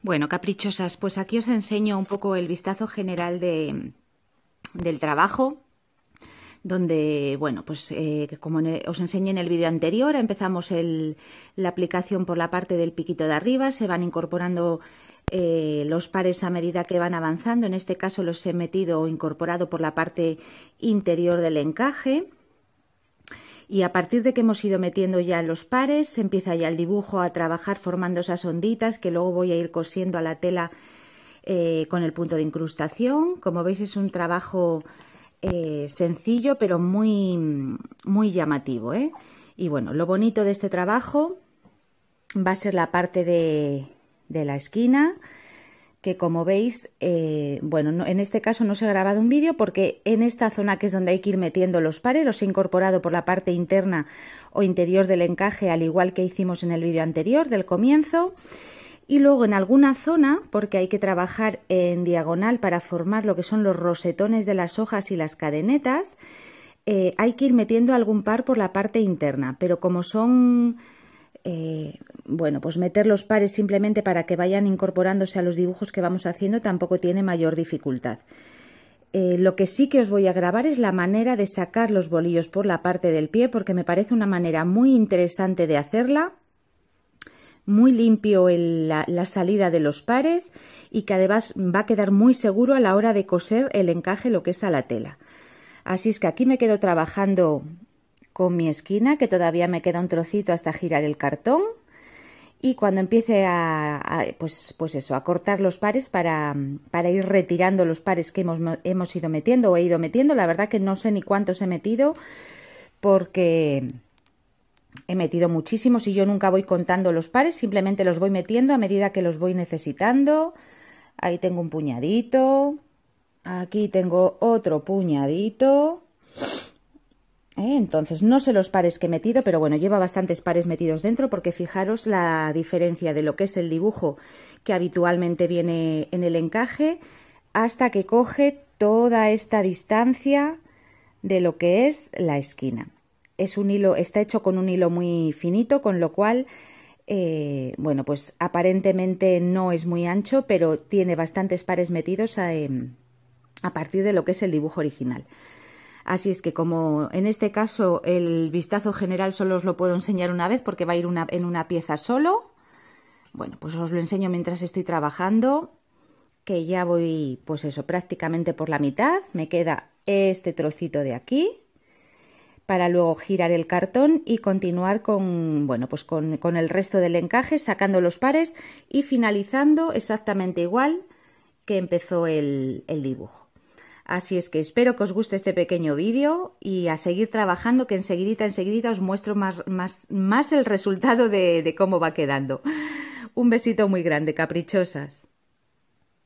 Bueno, caprichosas, pues aquí os enseño un poco el vistazo general del trabajo, donde, bueno, pues eh, como os enseñé en el vídeo anterior, empezamos la aplicación por la parte del piquito de arriba, se van incorporando eh, los pares a medida que van avanzando, en este caso los he metido o incorporado por la parte interior del encaje, y a partir de que hemos ido metiendo ya los pares, empieza ya el dibujo a trabajar formando esas onditas que luego voy a ir cosiendo a la tela eh, con el punto de incrustación. Como veis es un trabajo eh, sencillo pero muy, muy llamativo. ¿eh? Y bueno, lo bonito de este trabajo va a ser la parte de la esquina que como veis, eh, bueno, en este caso no se ha grabado un vídeo porque en esta zona que es donde hay que ir metiendo los pares, los he incorporado por la parte interna o interior del encaje, al igual que hicimos en el vídeo anterior del comienzo. Y luego en alguna zona, porque hay que trabajar en diagonal para formar lo que son los rosetones de las hojas y las cadenetas, eh, hay que ir metiendo algún par por la parte interna, pero como son eh, bueno, pues meter los pares simplemente para que vayan incorporándose a los dibujos que vamos haciendo tampoco tiene mayor dificultad. Eh, lo que sí que os voy a grabar es la manera de sacar los bolillos por la parte del pie porque me parece una manera muy interesante de hacerla muy limpio la, salida de los pares y que además va a quedar muy seguro a la hora de coser el encaje lo que es a la tela. Así es que aquí me quedo trabajando con mi esquina que todavía me queda un trocito hasta girar el cartón y cuando empiece a, pues, pues eso, a cortar los pares para, para ir retirando los pares que hemos, hemos ido metiendo o he ido metiendo, la verdad que no sé ni cuántos he metido porque he metido muchísimos y yo nunca voy contando los pares, simplemente los voy metiendo a medida que los voy necesitando. Ahí tengo un puñadito, aquí tengo otro puñadito, ¿Eh? Entonces, no sé los pares que he metido, pero bueno, lleva bastantes pares metidos dentro porque fijaros la diferencia de lo que es el dibujo que habitualmente viene en el encaje hasta que coge toda esta distancia de lo que es la esquina. Es un hilo, está hecho con un hilo muy finito, con lo cual, eh, bueno, pues aparentemente no es muy ancho, pero tiene bastantes pares metidos eh, a partir de lo que es el dibujo original. Así es que como en este caso el vistazo general solo os lo puedo enseñar una vez porque va a ir en una pieza solo, bueno, pues os lo enseño mientras estoy trabajando, que ya voy, pues eso, prácticamente por la mitad. Me queda este trocito de aquí para luego girar el cartón y continuar con, bueno, pues con, el resto del encaje, sacando los pares y finalizando exactamente igual que empezó el dibujo. Así es que espero que os guste este pequeño vídeo y a seguir trabajando que enseguida enseguida os muestro más, más, más el resultado de cómo va quedando. Un besito muy grande, caprichosas.